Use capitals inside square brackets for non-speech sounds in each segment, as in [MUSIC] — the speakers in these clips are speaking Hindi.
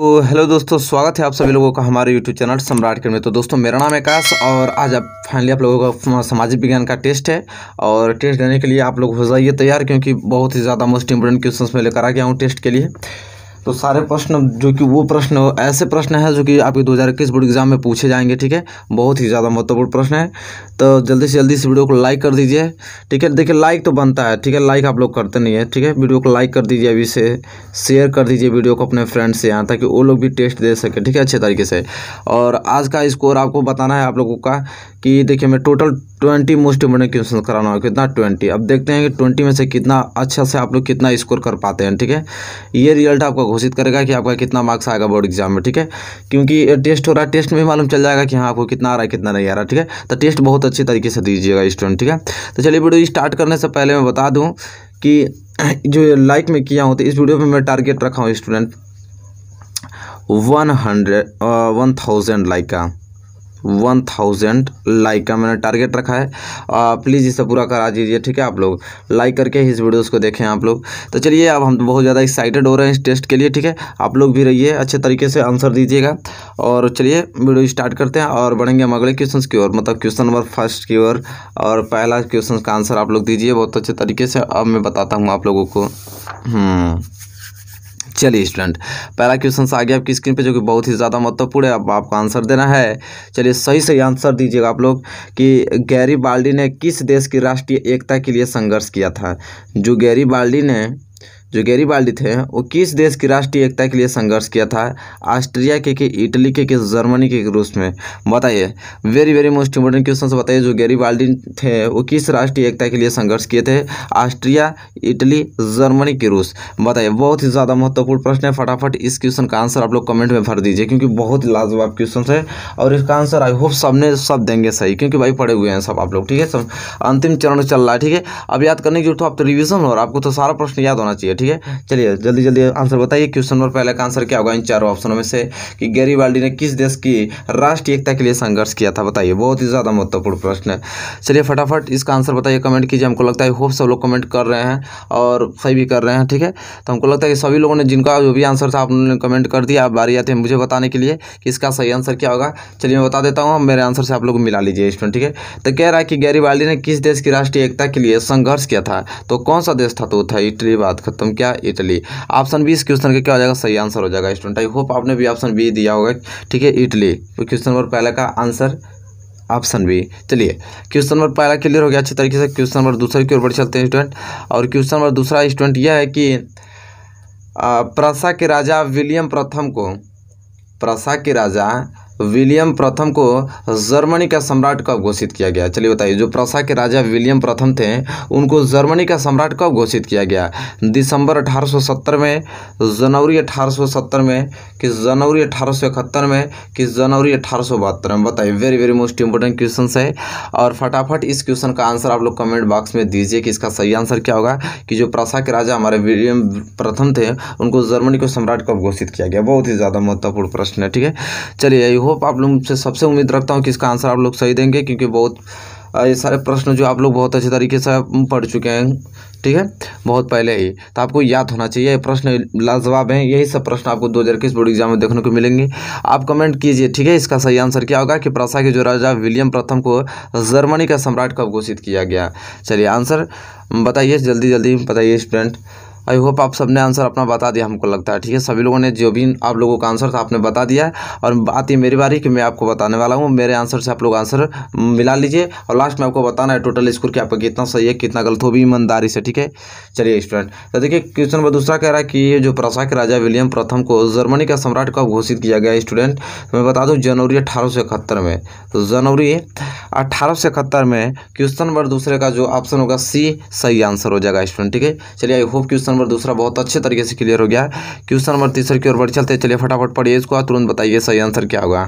तो हेलो दोस्तों स्वागत है आप सभी लोगों का हमारे यूट्यूब चैनल सम्राट के में तो दोस्तों मेरा नाम आकाश और आज आप फाइनली आप लोगों का सामाजिक विज्ञान का टेस्ट है और टेस्ट देने के लिए आप लोग हो जाइए तैयार क्योंकि बहुत ही ज़्यादा मोस्ट इंपोर्टेंट क्वेश्चन मैं लेकर आ गया हूँ टेस्ट के लिए तो सारे प्रश्न जो कि वो प्रश्न ऐसे प्रश्न है जो कि आपके दो हज़ार इक्कीस बोर्ड एग्जाम में पूछे जाएंगे ठीक है बहुत ही ज़्यादा महत्वपूर्ण प्रश्न है तो जल्दी से जल्दी इस वीडियो को लाइक कर दीजिए ठीक है देखिए लाइक तो बनता है ठीक है लाइक आप लोग करते नहीं है ठीक है वीडियो को लाइक कर दीजिए अभी से शेयर कर दीजिए वीडियो को अपने फ्रेंड से यहाँ ताकि वो लोग भी टेस्ट दे सके ठीक है अच्छे तरीके से और आज का स्कोर आपको बताना है आप लोगों का कि देखिए मैं total twenty most important question कराना है कितना ट्वेंटी अब देखते हैं कि ट्वेंटी में से कितना अच्छा से आप लोग कितना स्कोर कर पाते हैं ठीक है ये रिजल्ट आपका घोषित करेगा कि आपका कितना मार्क्स आएगा बोर्ड एग्जाम में ठीक है क्योंकि टेस्ट हो रहा है टेस्ट में मालूम चल जाएगा कि हाँ आपको कितना आ रहा है कितना नहीं आ रहा ठीक है तो टेस्ट बहुत अच्छे तरीके से दीजिएगा स्टूडेंट ठीक है तो चलिए वीडियो स्टार्ट करने से पहले मैं बता दूँ कि [CLEARS THROAT] जो लाइक में किया हूँ तो इस वीडियो में मैं टारगेट रखा हूँ student one hundred one thousand like का वन थाउजेंड लाइक का मैंने टारगेट रखा है प्लीज़ इसे पूरा करा दीजिए ठीक है आप लोग लाइक करके इस वीडियोस को देखें आप लोग तो चलिए अब हम बहुत ज़्यादा एक्साइटेड हो रहे हैं इस टेस्ट के लिए ठीक है आप लोग भी रहिए अच्छे तरीके से आंसर दीजिएगा और चलिए वीडियो स्टार्ट करते हैं और बढ़ेंगे हम अगले क्वेश्चन की ओर मतलब क्वेश्चन नंबर फर्स्ट की ओर और पहला क्वेश्चन का आंसर आप लोग दीजिए बहुत अच्छे तरीके से अब मैं बताता हूँ आप लोगों को हम्म चलिए स्टूडेंट पहला क्वेश्चन आ गया आपकी स्क्रीन पे जो कि बहुत ही ज़्यादा महत्वपूर्ण है अब आपको आंसर देना है चलिए सही सही आंसर दीजिएगा आप लोग कि गैरी बाल्डी ने किस देश की राष्ट्रीय एकता के लिए संघर्ष किया था जो गैरी बाल्डी ने जो गैरीबाल्डी थे वो किस देश की राष्ट्रीय एकता के लिए संघर्ष किया था ऑस्ट्रिया के कि इटली के कि जर्मनी के रूस में बताइए very very most important question से बताइए जो गैरीबाल्डी थे वो किस राष्ट्रीय एकता के लिए संघर्ष किए थे ऑस्ट्रिया इटली जर्मनी के रूस बताइए बहुत ही ज़्यादा महत्वपूर्ण प्रश्न है फटाफट इस क्वेश्चन का आंसर आप लोग कमेंट में भर दीजिए क्योंकि बहुत लाजवाब क्वेश्चन है और इसका आंसर आई होप सबने सब देंगे सही क्योंकि भाई पढ़े हुए हैं सब आप लोग ठीक है अंतिम चरण चल रहा है ठीक है अब याद करने की जरूरत आप तो रिविजन हो आपको तो सारा प्रश्न याद होना चाहिए ठीक है चलिए जल्दी जल्दी आंसर बताइए क्वेश्चन नंबर पहले का आंसर क्या होगा इन चारों ऑप्शनों में से कि वाल्डी ने किस देश की राष्ट्रीय एकता के लिए संघर्ष किया था बताइए बहुत ही ज़्यादा महत्वपूर्ण प्रश्न है चलिए फटाफट इसका आंसर बताइए कमेंट कीजिए हमको लगता है होप सब लोग कमेंट कर रहे हैं और सही भी कर रहे हैं ठीक है तो हमको लगता है कि सभी लोगों ने जिनका जो भी आंसर था आपने कमेंट कर दिया आप बारी आते हैं मुझे बताने के लिए कि इसका सही आंसर क्या होगा चलिए मैं बता देता हूँ मेरे आंसर से आप लोग मिला लीजिए स्टूडेंट ठीक है तो कह रहा है कि गैरी वाल्डी ने किस देश की राष्ट्रीय एकता के लिए संघर्ष किया था तो कौन सा देश था तो था इटली बात खत्म नाम क्या इटली ऑप्शन बी इस क्वेश्चन का क्या हो जाएगा सही आंसर हो जाएगा स्टूडेंट आई होप आपने भी ऑप्शन बी दिया होगा ठीक है इटली तो क्वेश्चन नंबर पहला का आंसर ऑप्शन बी चलिए क्वेश्चन नंबर पहला क्लियर हो गया अच्छे तरीके से क्वेश्चन नंबर दूसरे की ओर बढ़ चलते हैं स्टूडेंट और क्वेश्चन नंबर दूसरा स्टूडेंट यह है कि प्रसा के राजा विलियम प्रथम को प्रसा के राजा विलियम प्रथम को जर्मनी का सम्राट कब घोषित किया गया चलिए बताइए जो प्रसा के राजा विलियम प्रथम थे उनको जर्मनी का सम्राट कब घोषित किया गया दिसंबर 1870 में जनवरी 1870 में कि जनवरी अठारह में कि जनवरी अठारह में बताइए very very most important question है और फटाफट इस क्वेश्चन का आंसर आप लोग कमेंट बॉक्स में दीजिए कि इसका सही आंसर क्या होगा कि जो प्रसा के राजा हमारे विलियम प्रथम थे उनको जर्मनी को सम्राट कब घोषित किया गया बहुत ही ज़्यादा महत्वपूर्ण प्रश्न है ठीक है चलिए हो होप आप लोग से सबसे उम्मीद रखता हूँ कि इसका आंसर आप लोग सही देंगे क्योंकि बहुत ये सारे प्रश्न जो आप लोग बहुत अच्छे तरीके से पढ़ चुके हैं ठीक है बहुत पहले ही तो आपको याद होना चाहिए ये प्रश्न लाजवाब हैं यही सब प्रश्न आपको दो हज़ार इक्कीस बोर्ड एग्जाम में देखने को मिलेंगे आप कमेंट कीजिए ठीक है इसका सही आंसर क्या होगा कि प्रसा के जो राजा विलियम प्रथम को जर्मनी का सम्राट कब घोषित किया गया चलिए आंसर बताइए जल्दी जल्दी बताइए स्टूडेंट आई होप आप सबने आंसर अपना बता दिया हमको लगता है ठीक है सभी लोगों ने जो भी आप लोगों का आंसर था आपने बता दिया है और बात ये मेरी बारी कि मैं आपको बताने वाला हूँ मेरे आंसर से आप लोग आंसर मिला लीजिए और लास्ट में आपको बताना है टोटल स्कोर कि आपका कितना सही है कितना गलत हो भी ईमानदारी से ठीक है चलिए स्टूडेंट तो देखिए क्वेश्चन नंबर दूसरा कह रहा है कि ये जो प्रशा के राजा विलियम प्रथम को जर्मनी का सम्राट कब घोषित किया गया स्टूडेंट तो मैं बता दूँ जनवरी अठारह में तो जनवरी अठारह में क्वेश्चन नंबर दूसरे का जो ऑप्शन होगा सी सही आंसर हो जाएगा स्टूडेंट ठीक है चलिए आई होप क्वेश्चन नंबर दूसरा बहुत अच्छे तरीके से क्लियर हो गया क्वेश्चन नंबर तीसरे की ओर बढ़ चलते चलिए फटाफट पढ़िए इसको तुरंत बताइए सही आंसर क्या होगा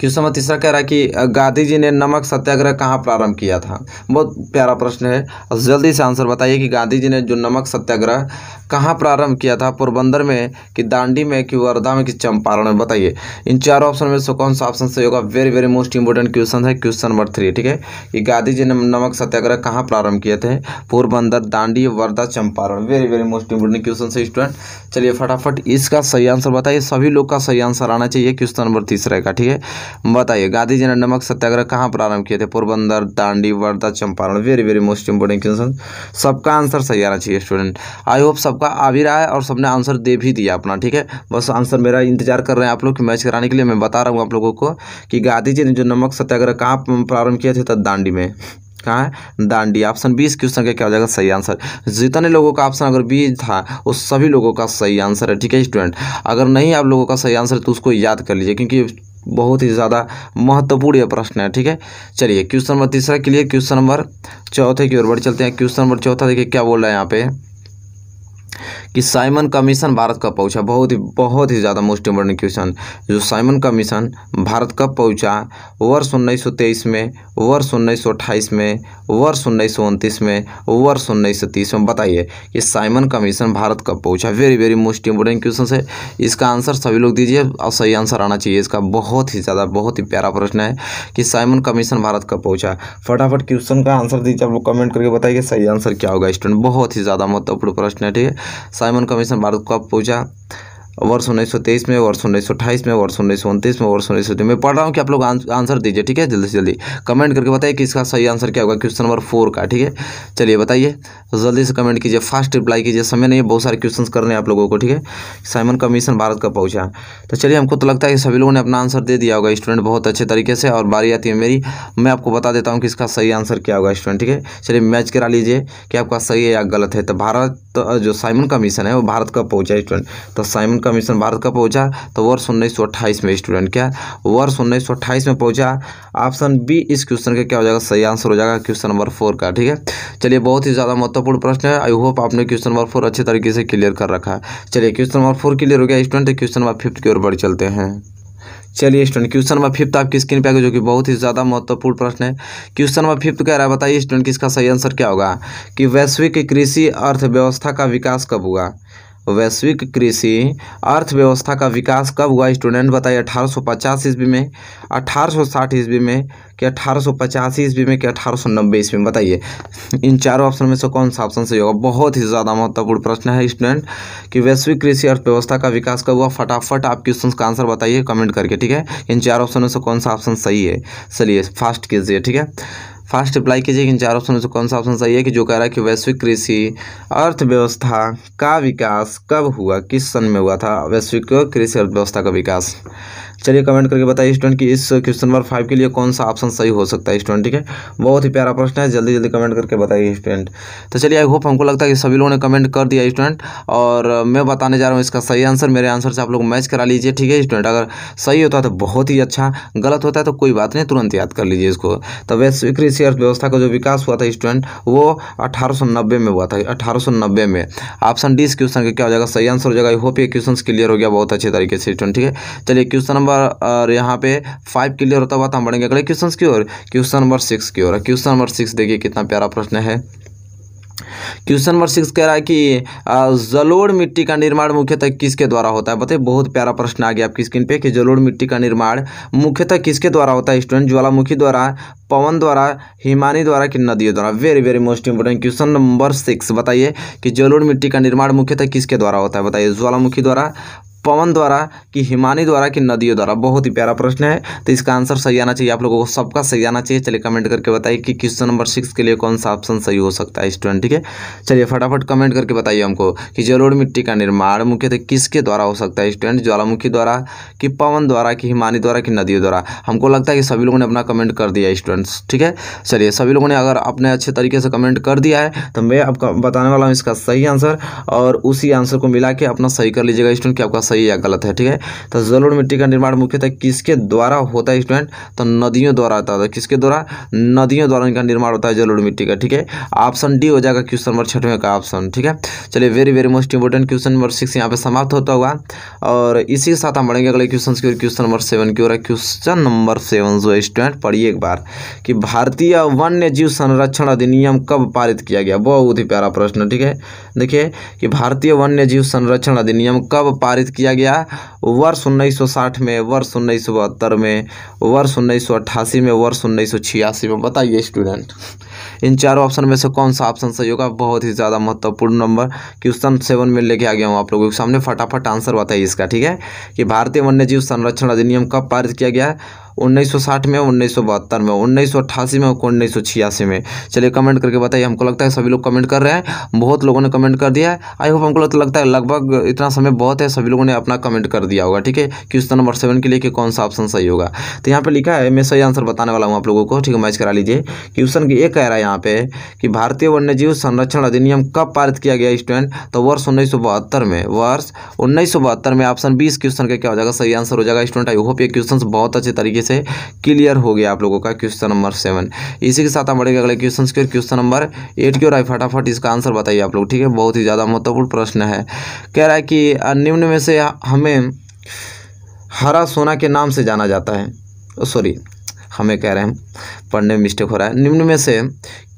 क्वेश्चन नंबर तीसरा कह रहा है कि गांधी जी ने नमक सत्याग्रह कहाँ प्रारंभ किया था बहुत प्यारा प्रश्न है और जल्दी से आंसर बताइए कि गांधी जी ने जो नमक सत्याग्रह कहाँ प्रारंभ किया था पोरबंदर में कि दांडी में कि वर्धा में कि चंपारण में बताइए इन चारों ऑप्शन में से कौन सा ऑप्शन सही होगा very very most important question है क्वेश्चन नंबर थ्री ठीक है कि गांधी जी ने नमक सत्याग्रह कहाँ प्रारंभ किए थे Porbandar Dandi Wardha Champaran very very most important question से स्टूडेंट चलिए फटाफट इसका सही आंसर बताइए सभी लोग का सही आंसर आना चाहिए क्वेश्चन नंबर तीसरा का ठीक है बताइए गांधी जी ने नमक सत्याग्रह कहाँ प्रारंभ किए थे Porbandar Dandi Wardha Champaran very very most important question सबका आंसर सही आना चाहिए स्टूडेंट आई होप सबका आ भी रहा है और सबने आंसर दे भी दिया अपना ठीक है बस आंसर मेरा इंतजार कर रहे हैं आप लोग मैच कराने के लिए मैं बता रहा हूँ आप लोगों को कि गांधी जी ने जो नमक सत्याग्रह कहाँ प्रारंभ किया था तो दांडी में कहाँ है दांडी ऑप्शन बीस क्वेश्चन का क्या हो जाएगा सही आंसर जितने लोगों का ऑप्शन अगर बी था वो सभी लोगों का सही आंसर है ठीक है स्टूडेंट अगर नहीं आप लोगों का सही आंसर है तो उसको याद कर लीजिए क्योंकि बहुत ही ज़्यादा महत्वपूर्ण यह प्रश्न है ठीक है चलिए क्वेश्चन नंबर तीसरा क्लियर क्वेश्चन नंबर चौथे की ओर बढ़ चलते हैं क्वेश्चन नंबर चौथा देखिए क्या बोल रहा है यहाँ पे कि साइमन कमीशन भारत कब पहुंचा बहुत ही बहुत ही ज़्यादा मोस्ट इम्पोर्टेंट क्वेश्चन जो साइमन कमीशन भारत कब पहुंचा वर्ष तेईस में वर्ष 1928 में वर्ष उन्नीस में वर्ष उन्नीस में बताइए कि साइमन कमीशन भारत कब पहुंचा very very most important question है इसका आंसर सभी लोग दीजिए और सही आंसर आना चाहिए इसका बहुत ही ज़्यादा बहुत ही प्यारा प्रश्न है कि साइमन कमीशन भारत कब पहुंचा फटाफट क्वेश्चन का आंसर दीजिए आप लोग कमेंट करके बताइए सही आंसर क्या होगा स्टूडेंट बहुत ही ज़्यादा महत्वपूर्ण प्रश्न है ठीक है साइमन कमीशन भारत कब पहुंचा वर्ष उन्नीस सौ तेईस में वर्ष उन्नीस सौ अठाईस में वर्ष उन्नीस सौ उनतीस में वर्ष उन्नीस सौ मैं पढ़ रहा हूँ कि आप लोग आंसर दीजिए ठीक है जल्दी से जल्दी कमेंट करके बताइए कि इसका सही आंसर क्या होगा क्वेश्चन नंबर फोर का ठीक है चलिए बताइए जल्दी से कमेंट कीजिए फास्ट रिप्लाई कीजिए समय नहीं है बहुत सारे क्वेश्चन रहे हैं आप लोगों को ठीक है साइमन कमीशन भारत का पहुँचा तो चलिए हमको तो लगता है कि सभी लोगों ने अपना आंसर दे दिया होगा स्टूडेंट बहुत अच्छे तरीके से और बारी आती है मेरी मैं आपको बता देता हूँ कि इसका सही आंसर क्या होगा स्टूडेंट ठीक है चलिए मैच करा लीजिए कि आपका सही है या गलत है तो भारत जो साइमन कमीशन है वो भारत का पहुँचा स्टूडेंट तो साइमन कमीशन भारत का पहुंचा तो वर्ष उन्नीस में स्टूडेंट क्या वर्ष उन्नीस में पहुंचा ऑप्शन बी इस क्वेश्चन का क्या हो जाएगा सही आंसर हो जाएगा क्वेश्चन नंबर फोर का ठीक है चलिए बहुत ही ज़्यादा महत्वपूर्ण प्रश्न है आई होप आपने क्वेश्चन नंबर फोर अच्छे तरीके से क्लियर कर रखा है चलिए क्वेश्चन नंबर फोर क्लियर हो गया स्टूडेंट क्वेश्चन नंबर फिफ्थ की ओर बढ़ चलते हैं चलिए स्टूडेंट क्वेश्चन नंबर फिफ्थ आपकी स्क्रीन पे आ गया जो कि बहुत ही ज़्यादा महत्वपूर्ण प्रश्न है क्वेश्चन नंबर फिफ्थ कह रहा है बताइए स्टूडेंट किसका सही आंसर क्या होगा कि वैश्विक कृषि अर्थव्यवस्था का विकास कब हुआ वैश्विक कृषि अर्थव्यवस्था का विकास कब हुआ स्टूडेंट बताइए अठारह सौ पचास ईस्वी में अठारह सौ साठ ईस्वी में कि अठारह सौ पचास ईस्वी में कि अठारह सौ नब्बे ईस्वी में बताइए इन चारों ऑप्शन में से कौन सा ऑप्शन सही होगा बहुत ही ज़्यादा महत्वपूर्ण प्रश्न है स्टूडेंट कि वैश्विक कृषि अर्थव्यवस्था का विकास कब हुआ फटाफट आप क्वेश्चन का आंसर बताइए कमेंट करके ठीक है इन चार ऑप्शन में से कौन सा ऑप्शन सही है चलिए फास्ट कीजिए ठीक है फास्ट रिप्लाई कीजिए कि इन चार ऑप्शन से कौन सा ऑप्शन सही है कि जो कह रहा है कि वैश्विक कृषि अर्थव्यवस्था का विकास कब हुआ किस सन में हुआ था वैश्विक कृषि अर्थव्यवस्था का विकास चलिए कमेंट करके बताइए स्टूडेंट कि इस क्वेश्चन नंबर फाइव के लिए कौन सा ऑप्शन सही हो सकता है स्टूडेंट ठीक है बहुत ही प्यारा प्रश्न है जल्दी जल्दी कमेंट करके बताइए स्टूडेंट तो चलिए आई होप हमको लगता है कि सभी लोगों ने कमेंट कर दिया स्टूडेंट और मैं बताने जा रहा हूँ इसका सही आंसर मेरे आंसर से आप लोग मैच करा लीजिए ठीक है स्टूडेंट अगर सही होता है तो बहुत ही अच्छा गलत होता है तो कोई बात नहीं तुरंत याद कर लीजिए इसको तो वैश्विक कृषि अर्थव्यवस्था का जो विकास हुआ था स्टूडेंट वो अठारह में हुआ था अठारह में ऑप्शन डी इस क्वेश्चन का क्या हो जाएगा सही आंसर हो जाएगा आई होप ये क्वेश्चन क्लियर हो गया बहुत अच्छे तरीके से स्टूडेंट ठीक है चलिए क्वेश्चन नंबर नंबर और यहाँ पे फाइव क्लियर होता हुआ तो हम बढ़ेंगे अगले क्वेश्चन की ओर क्वेश्चन नंबर सिक्स की ओर क्वेश्चन नंबर सिक्स देखिए कितना प्यारा प्रश्न है क्वेश्चन नंबर सिक्स कह रहा है कि जलोड़ मिट्टी का निर्माण मुख्यतः किसके द्वारा होता है बताइए बहुत प्यारा प्रश्न आ गया आपकी स्क्रीन पे कि जलोड़ मिट्टी का निर्माण मुख्यतः किसके द्वारा होता है स्टूडेंट ज्वालामुखी द्वारा पवन द्वारा हिमानी द्वारा कि नदियों द्वारा very very most important question number six बताइए कि जलोड़ मिट्टी का निर्माण मुख्यतः किसके द्वारा होता है बताइए ज्वालामुखी द्वारा पवन द्वारा कि हिमानी द्वारा कि नदियों द्वारा बहुत ही प्यारा प्रश्न है तो इसका आंसर सही आना चाहिए आप लोगों को सबका सही आना चाहिए चलिए कमेंट करके बताइए कि क्वेश्चन नंबर सिक्स के लिए कौन सा ऑप्शन सही हो सकता है स्टूडेंट ठीक है चलिए फटाफट कमेंट करके बताइए हमको कि जलोड़ मिट्टी का निर्माण मुख्यतः किसके द्वारा हो सकता है स्टूडेंट ज्वालामुखी द्वारा कि पवन द्वारा कि हिमानी द्वारा कि नदियों द्वारा हमको लगता है कि सभी लोगों ने अपना कमेंट कर दिया स्टूडेंट्स ठीक है चलिए सभी लोगों ने अगर अपने अच्छे तरीके से कमेंट कर दिया है तो मैं आपका बताने वाला हूँ इसका सही आंसर और उसी आंसर को मिला के अपना सही कर लीजिएगा स्टूडेंट कि आपका सही या गलत है ठीक है तो जलोड़ मिट्टी का निर्माण मुख्यतः किसके द्वारा होता है स्टूडेंट तो नदियों द्वारा होता है तो किसके द्वारा नदियों द्वारा इनका निर्माण होता है जलोड़ मिट्टी का ठीक है ऑप्शन डी हो जाएगा क्वेश्चन नंबर छठवें का ऑप्शन ठीक है चलिए very very most important question number six यहाँ पर समाप्त होता हुआ और इसी के साथ हम बढ़ेंगे अगले क्वेश्चन की ओर क्वेश्चन नंबर सेवन की ओर है क्वेश्चन नंबर सेवन जो स्टूडेंट पढ़िए एक बार कि भारतीय वन्य जीव संरक्षण अधिनियम कब पारित किया गया बहुत ही प्यारा प्रश्न ठीक है देखिए कि भारतीय वन्य जीव संरक्षण अधिनियम कब पारित किया गया वर्ष 1960 में वर्ष उन्नीस में वर्ष उन्नीस में वर्ष उन्नीस में बताइए स्टूडेंट इन चारों ऑप्शन में से कौन सा ऑप्शन सही होगा बहुत ही ज़्यादा महत्वपूर्ण नंबर क्वेश्चन सेवन में लेके आ गया हूँ आप लोगों के सामने फटाफट आंसर बताइए इसका ठीक है कि भारतीय वन्यजीव संरक्षण अधिनियम कब पारित किया गया 1960 में उन्नीस में उन्नीस में उन्नीस में चलिए कमेंट करके बताइए हमको लगता है सभी लोग कमेंट कर रहे हैं बहुत लोगों ने कमेंट कर दिया है आई होप हमको लगता है लगभग इतना समय बहुत है सभी लोगों ने अपना कमेंट कर दिया होगा ठीक है क्वेश्चन नंबर सेवन के लिए कि कौन सा ऑप्शन सही होगा तो यहाँ पर लिखा है मैं सही आंसर बताने वाला हूँ आप लोगों को ठीक है मैच करा लीजिए क्वेश्चन ये कह रहा है यहाँ पे कि भारतीय वन्यजीव संरक्षण अधिनियम कब पारित किया गया स्टूडेंट तो वर्ष उन्नीस में वर्ष उन्नीस में ऑप्शन बीस क्वेश्चन का क्या हो जाएगा सही आंसर हो जाएगा स्टूडेंट आई होप ये क्वेश्चन बहुत अच्छे तरीके से से क्लियर हो गया आप लोगों का क्वेश्चन नंबर सेवन इसी के साथ हम बढ़ेंगे अगले क्वेश्चन की क्वेश्चन नंबर एट की ओर आई फटाफट इसका आंसर बताइए आप लोग ठीक है बहुत ही ज़्यादा महत्वपूर्ण प्रश्न है कह रहा है कि निम्न में से हमें हरा सोना के नाम से जाना जाता है सॉरी हमें कह रहे हैं पढ़ने में मिस्टेक हो रहा है निम्न में से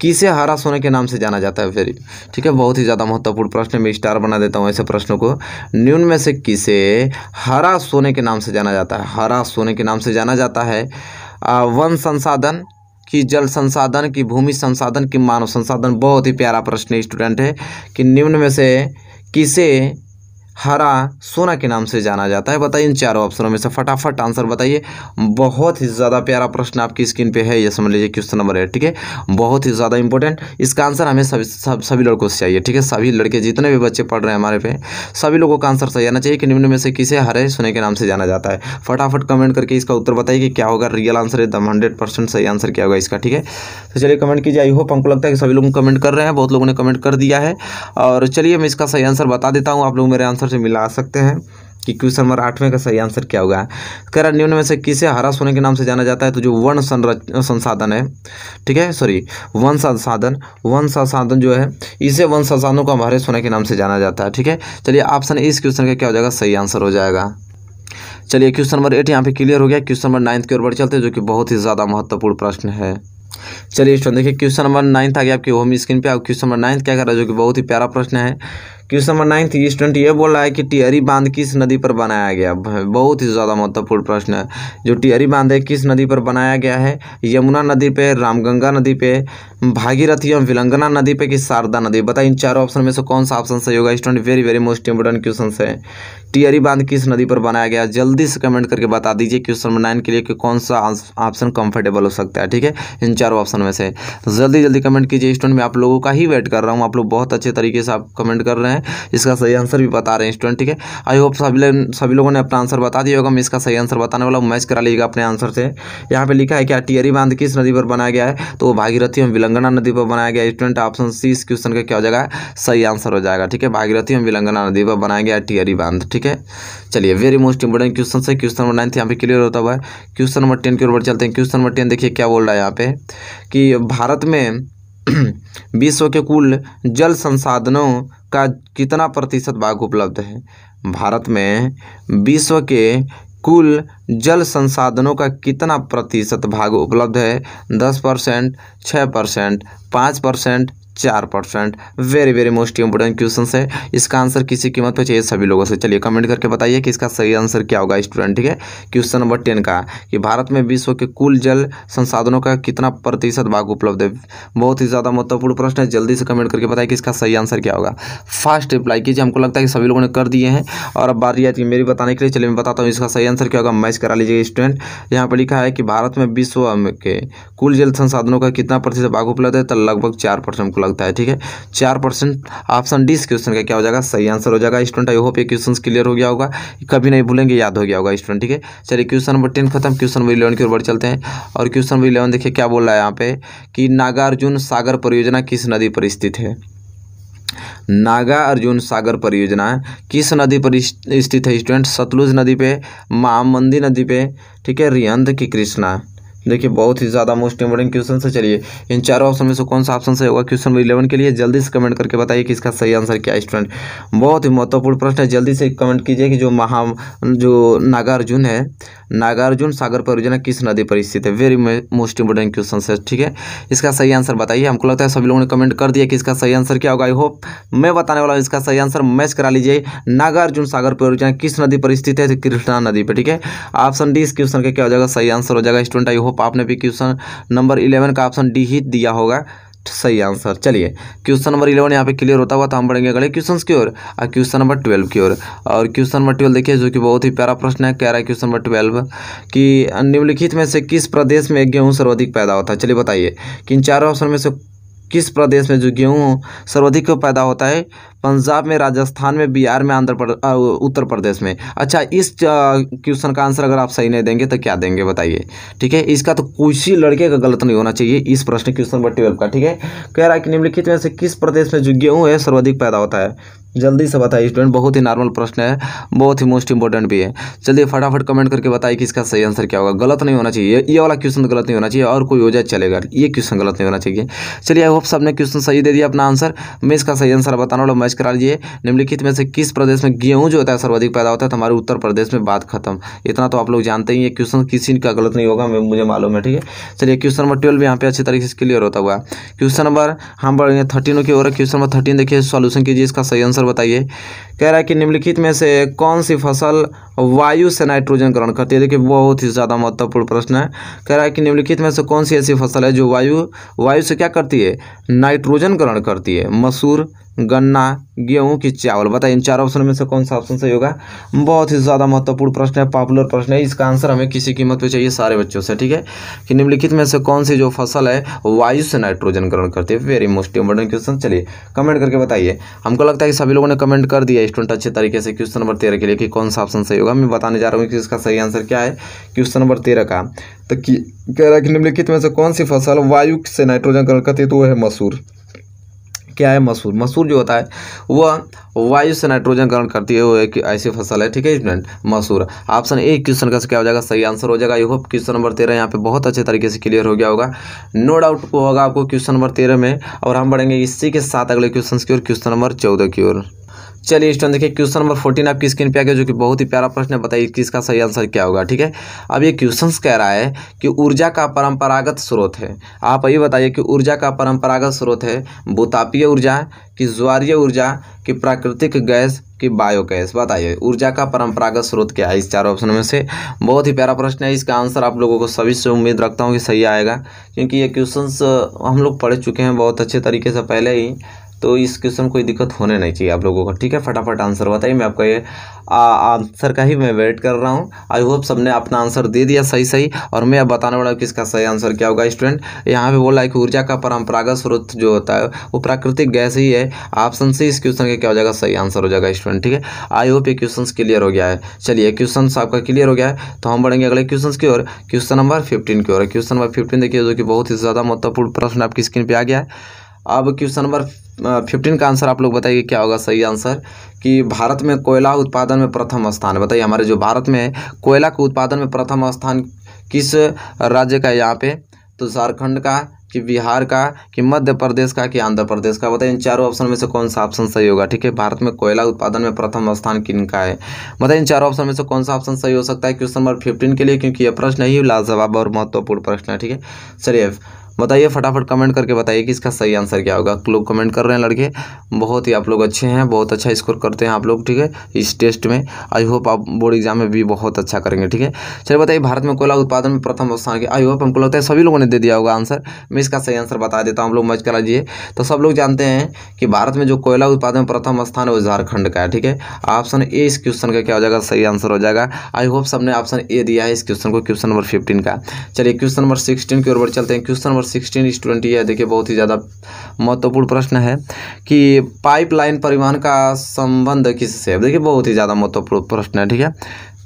किसे हरा सोने के नाम से जाना जाता है फिर ठीक है बहुत ही ज़्यादा महत्वपूर्ण प्रश्न में स्टार बना देता हूँ ऐसे प्रश्नों को निम्न में से किसे हरा सोने के नाम से जाना जाता है हरा सोने के नाम से जाना जाता है वन संसाधन कि जल संसाधन की भूमि संसाधन की मानव संसाधन बहुत ही प्यारा प्रश्न स्टूडेंट है कि निम्न में से किसे हरा सोना के नाम से जाना जाता है बताइए इन चारों ऑप्शनों में से फटाफट आंसर बताइए बहुत ही ज़्यादा प्यारा प्रश्न आपकी स्क्रीन पे है ये समझ लीजिए क्वेश्चन नंबर है ठीक है बहुत ही ज़्यादा इंपॉर्टेंट इसका आंसर हमें सभी सब सभी लड़कों से चाहिए ठीक है सभी लड़के जितने भी बच्चे पढ़ रहे हैं हमारे पे सभी लोगों का आंसर सही आना चाहिए कि निम्न में से किसे हरे सोने के नाम से जाना जाता है फटाफट कमेंट करके इसका उत्तर बताइए कि क्या होगा रियल आंसर एकदम हंड्रेड परसेंट सही आंसर क्या होगा इसका ठीक है तो चलिए कमेंट कीजिए आई होप हमको लगता है कि सभी लोग कमेंट कर रहे हैं बहुत लोगों ने कमेंट कर दिया है और चलिए मैं इसका सही आंसर बता देता हूँ आप लोग मेरे आंसर से मिला सकते हैं कि क्वेश्चन नंबर आठवें का सही आंसर क्या होगा कह रहा निम्न में से किसे हरा सोने के नाम से जाना जाता है तो जो वन संसाधन है ठीक है सॉरी वन संसाधन वन संसाधन जो है इसे वन संसाधनों को हरे सोने के नाम से जाना जाता है ठीक है चलिए ऑप्शन इस क्वेश्चन का क्या हो जाएगा सही आंसर हो जाएगा चलिए क्वेश्चन नंबर एट यहाँ पे क्लियर हो गया क्वेश्चन नंबर नाइन्थ की ओर बढ़ चलते हैं जो कि बहुत ही ज़्यादा महत्वपूर्ण प्रश्न है चलिए स्टूडेंट देखिए क्वेश्चन नंबर नाइन्थ आ गया आपकी होम स्क्रीन पे आप क्वेश्चन नंबर नाइन्थ क्या कर रहा है जो कि बहुत ही प्यारा प्रश्न है क्वेश्चन नंबर नाइन्थ स्टूडेंट ये बोल रहा है कि टिहरी बांध किस नदी पर बनाया गया बहुत ही ज़्यादा महत्वपूर्ण प्रश्न है जो टिहरी बांध है किस नदी पर बनाया गया है यमुना नदी पे रामगंगा नदी पे भागीरथी एवं विलंगना नदी पे कि शारदा नदी बताइए इन चारों ऑप्शन में से कौन सा ऑप्शन सही होगा student very very most important question है टिहरी बांध किस नदी पर बनाया गया जल्दी से कमेंट करके बता दीजिए क्वेश्चन नंबर नाइन के लिए कि कौन सा ऑप्शन कंफर्टेबल हो सकता है ठीक है इन चारों ऑप्शन में से तो जल्दी जल्दी कमेंट कीजिए स्टूडेंट मैं आप लोगों का ही वेट कर रहा हूँ आप लोग बहुत अच्छे तरीके से आप कमेंट कर रहे हैं है इसका सही आंसर भी बता रहे हैं स्टूडेंट ठीक है आई होप सभी सभी लोगों ने अपना आंसर बता दिया होगा मैं इसका सही आंसर बताने वाला हूँ मैच करा लीजिएगा अपने आंसर से यहाँ पर लिखा है क्या टियरी बांध किस नदी पर बनाया गया है तो भागीरथी एवं विलंगना नदी पर बनाया गया स्टूडेंट ऑप्शन सी इस क्वेश्चन का क्या हो जाएगा सही आंसर हो जाएगा ठीक है भागीरथी एवं विलंगना नदी पर बनाया गया टियरी बांध ठीक है चलिए वेरी मोस्ट इंपॉर्टेंट क्वेश्चन से क्वेश्चन नंबर नाइन्थ यहाँ पे क्लियर होता हुआ है क्वेश्चन नंबर टेन के ऊपर चलते हैं क्वेश्चन नंबर टेन देखिए क्या बोल रहा है यहाँ पे कि भारत में [CLEARS THROAT] विश्व के कुल जल संसाधनों का कितना प्रतिशत भाग उपलब्ध है भारत में विश्व के कुल जल संसाधनों का कितना प्रतिशत भाग उपलब्ध है दस परसेंट छः परसेंट पाँच परसेंट चार percent very very most important question है इसका आंसर किसी कीमत पर चाहिए सभी लोगों से चलिए कमेंट करके बताइए कि इसका सही आंसर क्या होगा स्टूडेंट ठीक है क्वेश्चन नंबर टेन का कि भारत में विश्व के कुल जल संसाधनों का कितना प्रतिशत भाग उपलब्ध है बहुत ही ज़्यादा महत्वपूर्ण प्रश्न है जल्दी से कमेंट करके बताइए कि इसका सही आंसर क्या होगा फास्ट रिप्लाई कीजिए हमको लगता है कि सभी लोगों ने कर दिए हैं और अब बारी आती है मेरी बताने के लिए चलिए मैं बताता हूँ इसका सही आंसर क्या होगा मैच करा लीजिए स्टूडेंट यहाँ पर लिखा है कि भारत में विश्व के कुल जल संसाधनों का कितना प्रतिशत भाग उपलब्ध है तो लगभग चार परसेंट लगता है ठीक है चार परसेंट ऑप्शन डी इस क्वेश्चन का क्या हो जाएगा सही आंसर हो जाएगा स्टूडेंट आई होप ये क्वेश्चन क्लियर हो गया होगा कभी नहीं भूलेंगे याद हो गया होगा स्टूडेंट ठीक है चलिए क्वेश्चन नंबर टेन खत्म क्वेश्चन नंबर इलेवन की ओर बढ़ चलते हैं और क्वेश्चन नंबर इलेवन देखिए क्या बोल रहा है यहाँ पे कि नागार्जुन सागर परियोजना किस नदी पर स्थित है नागा अर्जुन सागर परियोजना किस नदी पर स्थित है स्टूडेंट सतलुज नदी पे मामंदी नदी पे ठीक है रियंत की कृष्णा देखिए बहुत ही ज़्यादा मोस्ट इंपॉर्टेंट क्वेश्चन से चलिए इन चारों ऑप्शन में से कौन सा ऑप्शन सही होगा क्वेश्चन नंबर इलेवन के लिए जल्दी से कमेंट करके बताइए कि इसका सही आंसर क्या है स्टूडेंट बहुत ही महत्वपूर्ण प्रश्न है जल्दी से कमेंट कीजिए कि जो महा जो नागार्जुन है नागार्जुन सागर परियोजना किस नदी पर स्थित है वेरी मोस्ट इंपोर्टेंट क्वेश्चन है ठीक है इसका सही आंसर बताइए हमको लगता है सभी लोगों ने कमेंट कर दिया कि इसका सही आंसर क्या होगा आई होप मैं बताने वाला हूँ इसका सही आंसर मैच करा लीजिए नागार्जुन सागर परियोजना किस नदी पर स्थित है कृष्णा नदी पर ठीक है ऑप्शन डी इस क्वेश्चन का क्या हो जाएगा सही आंसर हो जाएगा स्टूडेंट आई होप आपने भी क्वेश्चन नंबर इलेवन का ऑप्शन डी ही दिया होगा सही आंसर चलिए क्वेश्चन नंबर इलेवन यहाँ पे क्लियर होता हुआ तो हम बढ़ेंगे अगले क्वेश्चन की ओर और क्वेश्चन नंबर ट्वेल्व की ओर और क्वेश्चन नंबर ट्वेल्व देखिए जो कि बहुत ही प्यारा प्रश्न है कह रहा है क्वेश्चन नंबर ट्वेल्व कि निम्नलिखित में से किस प्रदेश में गेहूँ सर्वाधिक पैदा होता है चलिए बताइए कि इन चारों ऑप्शन में से किस प्रदेश में जो गेहूँ सर्वाधिक पैदा होता है पंजाब में राजस्थान में बिहार में आंध्र प्रदेश उत्तर प्रदेश में अच्छा इस क्वेश्चन का आंसर अगर आप सही नहीं देंगे तो क्या देंगे बताइए ठीक है इसका तो किसी लड़के का गलत नहीं होना चाहिए इस प्रश्न क्वेश्चन नंबर ट्वेल्व का ठीक है कह रहा है कि निम्नलिखित में से किस प्रदेश में जो गेहूँ है सर्वाधिक पैदा होता है जल्दी से बताइए स्टूडेंट बहुत ही नॉर्मल प्रश्न है बहुत ही मोस्ट इंपॉर्टेंट भी है चलिए फटाफट कमेंट करके बताइए कि इसका सही आंसर क्या होगा गलत नहीं होना चाहिए ये वाला क्वेश्चन गलत नहीं होना चाहिए और कोई हो जाए चलेगा ये क्वेश्चन गलत नहीं होना चाहिए चलिए आई होप सबने क्वेश्चन सही दे दिया अपना आंसर मैं इसका सही आंसर बताना वाला मैच करा लीजिए निम्नलिखित में से किस प्रदेश में गेहूँ जो होता है सर्वाधिक पैदा होता है तो हमारे उत्तर प्रदेश में बात खत्म इतना तो आप लोग जानते ही ये क्वेश्चन किसी का गलत नहीं होगा मुझे मालूम है ठीक है चलिए क्वेश्चन नंबर ट्वेल्व यहाँ पे अच्छी तरीके से क्लियर होता हुआ क्वेश्चन नंबर हम बढ़ेंगे थर्टीन की ओर क्वेश्चन नंबर थर्टीन देखिए सोल्यूशन कीजिए इसका सही आंसर आंसर बताइए कह रहा है कि निम्नलिखित में से कौन सी फसल वायु से नाइट्रोजन ग्रहण करती है देखिए बहुत ही ज़्यादा महत्वपूर्ण प्रश्न है कह रहा है कि निम्नलिखित में से कौन सी ऐसी फसल है जो वायु वायु से क्या करती है नाइट्रोजन ग्रहण करती है मसूर गन्ना गेहूं कि चावल बताइए इन चार ऑप्शन में से कौन सा ऑप्शन सही होगा बहुत ही ज़्यादा महत्वपूर्ण प्रश्न है पॉपुलर प्रश्न है इसका आंसर हमें किसी कीमत पे चाहिए सारे बच्चों से ठीक है कि निम्नलिखित में से कौन सी जो फसल है वायु से नाइट्रोजन ग्रहण करती है वेरी मोस्ट इंपॉर्टेंट क्वेश्चन चलिए कमेंट करके बताइए हमको लगता है कि सभी लोगों ने कमेंट कर दिया स्टूडेंट अच्छे तरीके से क्वेश्चन नंबर तेरह के लिए कि कौन सा ऑप्शन सही होगा मैं बताने जा रहा हूँ कि इसका सही आंसर क्या है क्वेश्चन नंबर तेरह का तो कह रहा है कि निम्नलिखित में से कौन सी फसल वायु से नाइट्रोजन ग्रहण करती है तो वो है मसूर क्या है मसूर मसूर जो होता है वह वायु से नाइट्रोजन ग्रहण करती है वो एक ऐसी फसल है ठीक है स्टूडेंट मसूर ऑप्शन ए क्वेश्चन का क्या हो जाएगा सही आंसर हो जाएगा आई होप क्वेश्चन नंबर तेरह यहाँ पे बहुत अच्छे तरीके से क्लियर हो गया होगा नो डाउट होगा आपको क्वेश्चन नंबर तेरह में और हम बढ़ेंगे इसी के साथ अगले क्वेश्चन की ओर क्वेश्चन नंबर चौदह की ओर चलिए स्टूडेंट देखिए क्वेश्चन नंबर फोर्टीन आपकी स्क्रीन पे आ गया जो कि बहुत ही प्यारा प्रश्न है बताइए कि इसका सही आंसर क्या होगा ठीक है अब ये क्वेश्चन कह रहा है कि ऊर्जा का परंपरागत स्रोत है आप ये बताइए कि ऊर्जा का परंपरागत स्रोत है भूतापीय ऊर्जा कि ज्वारीय ऊर्जा कि प्राकृतिक गैस कि बायोगैस बताइए ऊर्जा का परंपरागत स्रोत क्या है इस चार ऑप्शन में से बहुत ही प्यारा प्रश्न है इसका आंसर आप लोगों को सभी से उम्मीद रखता हूँ कि सही आएगा क्योंकि ये क्वेश्चंस हम लोग पढ़ चुके हैं बहुत अच्छे तरीके से पहले ही तो इस क्वेश्चन कोई दिक्कत होने नहीं चाहिए आप लोगों को ठीक है फटाफट आंसर बताइए मैं आपका ये आंसर का ही मैं वेट कर रहा हूँ आई होप सबने अपना आंसर दे दिया सही सही और मैं अब बताने वाला हूँ कि इसका सही आंसर क्या होगा स्टूडेंट यहाँ पे बोला है कि ऊर्जा का परंपरागत स्रोत जो होता है वो प्राकृतिक गैस ही है ऑप्शन से इस क्वेश्चन का क्या हो जाएगा सही आंसर हो जाएगा स्टूडेंट ठीक है आई होप ये क्वेश्चन क्लियर हो गया है चलिए क्वेश्चन आपका क्लियर हो गया है तो हम बढ़ेंगे अगले क्वेश्चन की ओर क्वेश्चन नंबर फिफ्टीन की ओर क्वेश्चन नंबर फिफ्टीन देखिए जो कि बहुत ही ज़्यादा महत्वपूर्ण प्रश्न आपकी स्क्रीन पर आ गया है अब क्वेश्चन नंबर फिफ्टीन का आंसर आप लोग बताइए क्या होगा सही आंसर कि भारत में कोयला उत्पादन में प्रथम स्थान है बताइए हमारे जो भारत में है कोयला के उत्पादन में प्रथम स्थान किस राज्य का है यहाँ पे तो झारखंड का कि बिहार का कि मध्य प्रदेश का कि आंध्र प्रदेश का बताइए इन चारों ऑप्शन में से कौन सा ऑप्शन सही होगा ठीक है भारत में कोयला उत्पादन में प्रथम स्थान किन का है बताइए इन चारों ऑप्शन में से कौन सा ऑप्शन सही हो सकता है क्वेश्चन नंबर फिफ्टीन के लिए क्योंकि यह प्रश्न ही लाजवाब और महत्वपूर्ण प्रश्न है ठीक है चलिए बताइए फटाफट कमेंट करके बताइए कि इसका सही आंसर क्या होगा लोग कमेंट कर रहे हैं लड़के बहुत ही आप लोग अच्छे हैं बहुत अच्छा स्कोर करते हैं आप लोग ठीक है इस टेस्ट में आई होप आप बोर्ड एग्जाम में भी बहुत अच्छा करेंगे ठीक है चलिए बताइए भारत में कोयला उत्पादन में प्रथम स्थान के आई होप हमको लगता है सभी लोगों ने दे दिया होगा आंसर मैं इसका सही आंसर बता देता हूँ आप लोग मच करा दिए तो सब लोग जानते हैं कि भारत में जो कोयला उत्पादन में प्रथम स्थान है वो झारखंड का है ठीक है ऑप्शन ए इस क्वेश्चन का क्या हो जाएगा सही आंसर हो जाएगा आई होप सबने ऑप्शन ए दिया है इस क्वेश्चन को क्वेश्चन नंबर फिफ्टीन का चलिए क्वेश्चन नंबर सिक्सटीन की ओर बढ़ चलते हैं क्वेश्चन नंबर नंबर सिक्सटीन इस ट्वेंटी है देखिए बहुत ही ज़्यादा महत्वपूर्ण प्रश्न है कि पाइपलाइन परिवहन का संबंध किससे है देखिए बहुत ही ज़्यादा महत्वपूर्ण प्रश्न है ठीक है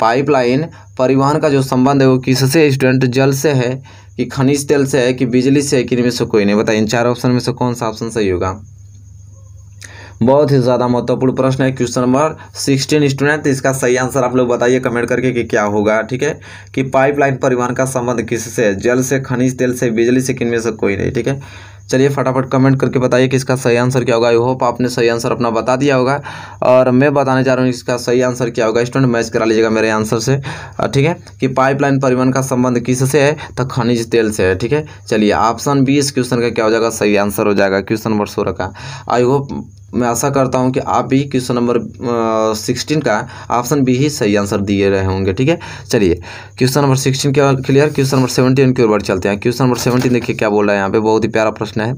पाइपलाइन परिवहन का जो संबंध है वो किससे स्टूडेंट जल से है कि खनिज तेल से है कि बिजली से है कि इनमें से कोई नहीं बताइए इन चार ऑप्शन में से कौन सा ऑप्शन सही होगा बहुत ही ज़्यादा महत्वपूर्ण प्रश्न है क्वेश्चन नंबर सिक्सटीन स्टूडेंट इसका सही आंसर आप लोग बताइए कमेंट करके कि क्या होगा ठीक है कि पाइपलाइन परिवहन का संबंध किससे जल से खनिज तेल से बिजली से किनमें से कोई नहीं ठीक है चलिए फटाफट कमेंट करके बताइए कि इसका सही आंसर क्या होगा आई होप आपने सही आंसर अपना बता दिया होगा और मैं बताने जा रहा हूँ इसका सही आंसर क्या होगा स्टूडेंट मैच करा लीजिएगा मेरे आंसर से ठीक है कि पाइपलाइन परिवहन का संबंध किस से है तो खनिज तेल से है ठीक है चलिए ऑप्शन बी इस क्वेश्चन का क्या हो जाएगा सही आंसर हो जाएगा क्वेश्चन नंबर सोलह का आई होप मैं आशा करता हूँ कि आप भी क्वेश्चन नंबर सिक्सटीन का ऑप्शन बी ही सही आंसर दिए रहे होंगे ठीक है चलिए क्वेश्चन नंबर सिक्सटीन के क्लियर क्वेश्चन नंबर सेवनटीन की ओर बढ़ चलते हैं क्वेश्चन नंबर सेवनटीन देखिए क्या बोल रहा है यहाँ पे बहुत ही प्यारा प्रश्न है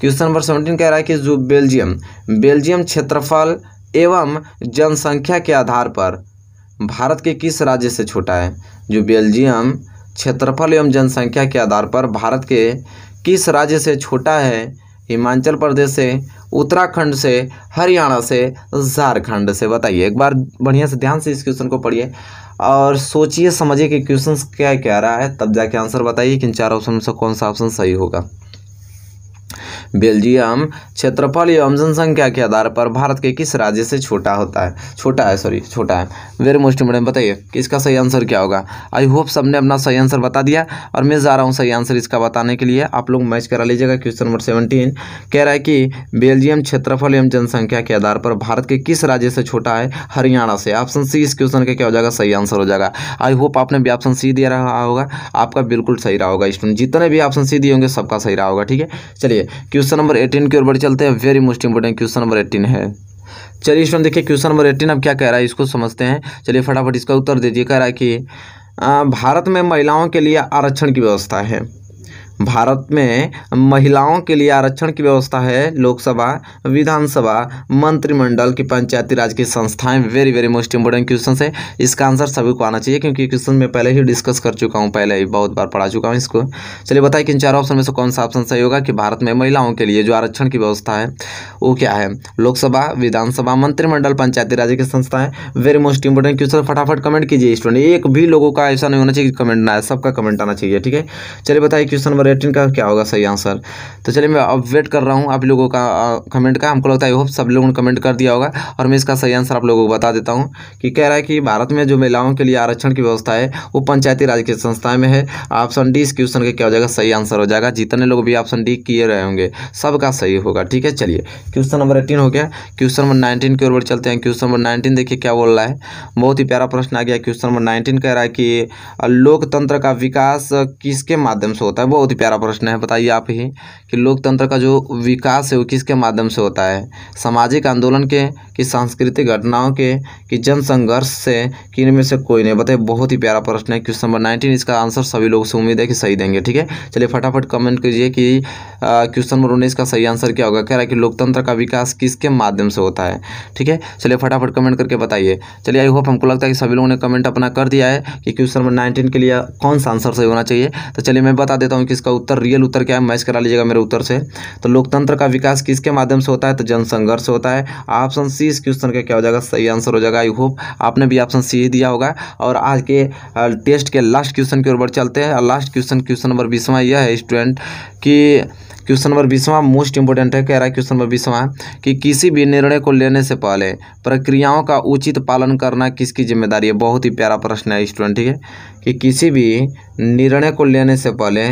क्वेश्चन नंबर सेवनटीन कह रहा है कि जो बेल्जियम बेल्जियम क्षेत्रफल एवं जनसंख्या के आधार पर भारत के किस राज्य से छोटा है जो बेल्जियम क्षेत्रफल एवं जनसंख्या के आधार पर भारत के किस राज्य से छोटा है हिमाचल प्रदेश से उत्तराखंड से हरियाणा से झारखंड से बताइए एक बार बढ़िया से ध्यान से इस क्वेश्चन को पढ़िए और सोचिए समझिए कि क्वेश्चन क्या क्या रहा है तब जाके आंसर बताइए कि इन चार ऑप्शन में से कौन सा ऑप्शन सही होगा बेल्जियम क्षेत्रफल एवं जनसंख्या के आधार पर भारत के किस राज्य से छोटा होता है छोटा है सॉरी छोटा है वेरी मोस्ट मैडम बताइए कि इसका सही आंसर क्या होगा आई होप सबने अपना सही आंसर बता दिया और मैं जा रहा हूँ सही आंसर इसका बताने के लिए आप लोग मैच करा लीजिएगा क्वेश्चन नंबर सेवनटीन कह रहा है कि बेल्जियम क्षेत्रफल एवं जनसंख्या के आधार पर भारत के किस राज्य से छोटा है हरियाणा से ऑप्शन सी इस क्वेश्चन का क्या हो जाएगा सही आंसर हो जाएगा आई होप आपने भी ऑप्शन सी दिया रहा होगा आपका बिल्कुल सही रहा होगा स्टूडेंट जितने भी ऑप्शन सी दिए होंगे सबका सही रहा होगा ठीक है चलिए क्वेश्चन नंबर एटीन की ओर बढ़ चलते हैं very most important question number eighteen है चलिए इसमें देखिए क्वेश्चन नंबर एटीन अब क्या कह रहा है इसको समझते हैं चलिए फटाफट इसका उत्तर दीजिए कह रहा है कि भारत में महिलाओं के लिए आरक्षण की व्यवस्था है भारत में महिलाओं के लिए आरक्षण की व्यवस्था है लोकसभा विधानसभा मंत्रिमंडल की पंचायती राज की संस्थाएं very very most important question है इसका आंसर सभी को आना चाहिए क्योंकि क्वेश्चन में पहले ही डिस्कस कर चुका हूं पहले ही बहुत बार पढ़ा चुका हूँ इसको चलिए बताइए कि इन चार ऑप्शन में से कौन सा ऑप्शन सही होगा कि भारत में महिलाओं के लिए जो आरक्षण की व्यवस्था है वो क्या है लोकसभा विधानसभा मंत्रिमंडल पंचायती राज की संस्थाएं वेरी मोस्ट इंपोर्टेंट क्वेश्चन फटाफट कमेंट कीजिए स्टूडेंट एक भी लोगों का ऐसा नहीं होना चाहिए कमेंट ना सबका कमेंट आना चाहिए ठीक है चलिए बताइए क्वेश्चन नंबर एटीन का क्या होगा सही आंसर तो चलिए मैं अब वेट कर रहा हूँ आप लोगों का कमेंट का हमको लगता है होप सब लोगों ने कमेंट कर दिया होगा और मैं इसका सही आंसर आप लोगों को बता देता हूँ कि कह रहा है कि भारत में जो महिलाओं के लिए आरक्षण की व्यवस्था है वो पंचायती राज की संस्थाएं में है ऑप्शन डी इस क्वेश्चन का क्या हो जाएगा सही आंसर हो जाएगा जितने लोग भी ऑप्शन डी किए रहे होंगे सबका सही होगा ठीक है चलिए क्वेश्चन नंबर एटीन हो गया क्वेश्चन नंबर नाइनटीन की ओर चलते हैं क्वेश्चन नंबर नाइनटीन देखिए क्या बोल रहा है बहुत ही प्यारा प्रश्न आ गया क्वेश्चन नंबर नाइनटीन कह रहा है कि लोकतंत्र का विकास किसके माध्यम से होता है बहुत ही प्यारा प्रश्न है बताइए आप ही कि लोकतंत्र का जो विकास है वो किसके माध्यम से होता है सामाजिक आंदोलन के कि सांस्कृतिक घटनाओं के कि जन संघर्ष से कि इनमें से कोई नहीं बताइए बहुत ही प्यारा प्रश्न है क्वेश्चन नंबर नाइनटीन इसका आंसर सभी लोगों से उम्मीद है कि सही देंगे ठीक है चलिए फटाफट कमेंट कीजिए कि क्वेश्चन नंबर उन्नीस का सही आंसर क्या होगा कह रहा है कि लोकतंत्र का विकास किसके माध्यम से होता है ठीक है चलिए फटाफट कमेंट करके बताइए चलिए आई होप हमको लगता है कि सभी लोगों ने कमेंट अपना कर दिया है कि क्वेश्चन नंबर नाइनटीन के लिए कौन सा आंसर सही होना चाहिए तो चलिए मैं बता देता हूँ कि इसका उत्तर रियल उत्तर क्या है मैच करा लीजिएगा मेरे उत्तर से तो लोकतंत्र का विकास किसके माध्यम से होता है तो जनसंघर्ष होता है ऑप्शन सी इस क्वेश्चन का क्या हो जाएगा सही आंसर हो जाएगा आई होप आपने भी ऑप्शन सी ही दिया होगा और आज के टेस्ट के लास्ट क्वेश्चन की ओर बढ़ चलते हैं लास्ट क्वेश्चन क्वेश्चन नंबर बीसवा यह है स्टूडेंट कि क्वेश्चन नंबर बीसवा मोस्ट इंपोर्टेंट है कह रहा है क्वेश्चन नंबर बीसवा कि किसी भी निर्णय को लेने से पहले प्रक्रियाओं का उचित पालन करना किसकी जिम्मेदारी है बहुत ही प्यारा प्रश्न है स्टूडेंट ठीक है कि किसी भी निर्णय को लेने से पहले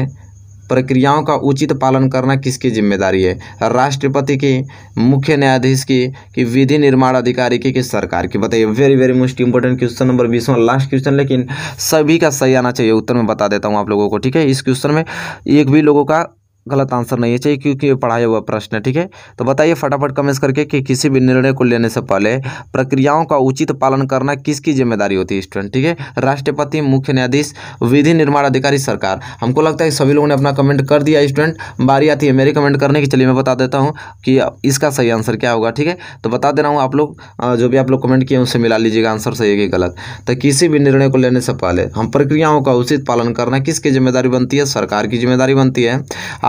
प्रक्रियाओं का उचित पालन करना किसकी जिम्मेदारी है राष्ट्रपति की मुख्य न्यायाधीश की कि विधि निर्माण अधिकारी की कि सरकार की बताइए very very most important question number बीसवा लास्ट क्वेश्चन लेकिन सभी का सही आना चाहिए उत्तर में बता देता हूँ आप लोगों को ठीक है इस क्वेश्चन में एक भी लोगों का गलत आंसर नहीं है चाहिए क्योंकि ये पढ़ाया हुआ प्रश्न है ठीक है तो बताइए फटाफट कमेंट करके कि किसी भी निर्णय को लेने से पहले प्रक्रियाओं का उचित पालन करना किसकी जिम्मेदारी होती है स्टूडेंट ठीक है राष्ट्रपति मुख्य न्यायाधीश विधि निर्माण अधिकारी सरकार हमको लगता है सभी लोगों ने अपना कमेंट कर दिया स्टूडेंट बारी आती है मेरी कमेंट करने की चलिए मैं बता देता हूँ कि इसका सही आंसर क्या होगा ठीक है तो बता दे रहा हूँ आप लोग जो भी आप लोग कमेंट किए उनसे मिला लीजिएगा आंसर सही है कि गलत तो किसी भी निर्णय को लेने से पहले हम प्रक्रियाओं का उचित पालन करना किसकी जिम्मेदारी बनती है सरकार की जिम्मेदारी बनती है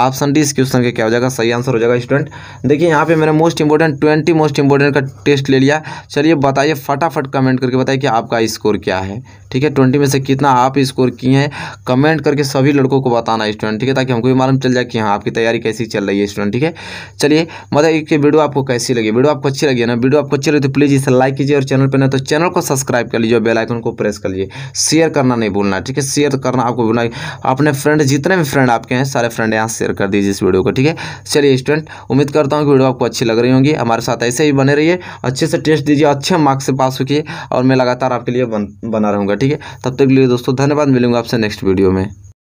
ऑप्शन डी इस क्वेश्चन का क्या हो जाएगा सही आंसर हो जाएगा स्टूडेंट देखिए यहाँ पे मैंने most important twenty most important का टेस्ट ले लिया चलिए बताइए फटाफट कमेंट करके बताइए कि आपका स्कोर क्या है ठीक है ट्वेंटी में से कितना आप स्कोर किए हैं कमेंट करके सभी लड़कों को बताना स्टूडेंट ठीक है ताकि हमको भी मालूम चल जाए कि हाँ आपकी तैयारी कैसी चल रही है स्टूडेंट ठीक है चलिए मतलब कि वीडियो आपको कैसी लगी वीडियो आपको अच्छी लगी ना वीडियो आपको अच्छी लगी तो प्लीज़ इसे लाइक कीजिए और चैनल पर ना तो चैनल को सब्सक्राइब कर लीजिए और बेलाइकन को प्रेस कर लीजिए शेयर करना नहीं भूलना ठीक है शेयर तो करना आपको भूलना अपने फ्रेंड जितने भी फ्रेंड आपके हैं सारे फ्रेंड यहाँ शेयर कर दीजिए इस वीडियो को ठीक है चलिए स्टूडेंट उम्मीद करता हूँ कि वीडियो आपको अच्छी लग रही होंगी हमारे साथ ऐसे ही बने रहिए अच्छे से टेस्ट दीजिए अच्छे मार्क्स से पास होकर और मैं लगातार आपके लिए बन, बना रहूँगा ठीक है तब तक के लिए दोस्तों धन्यवाद मिलूंगा आपसे नेक्स्ट वीडियो में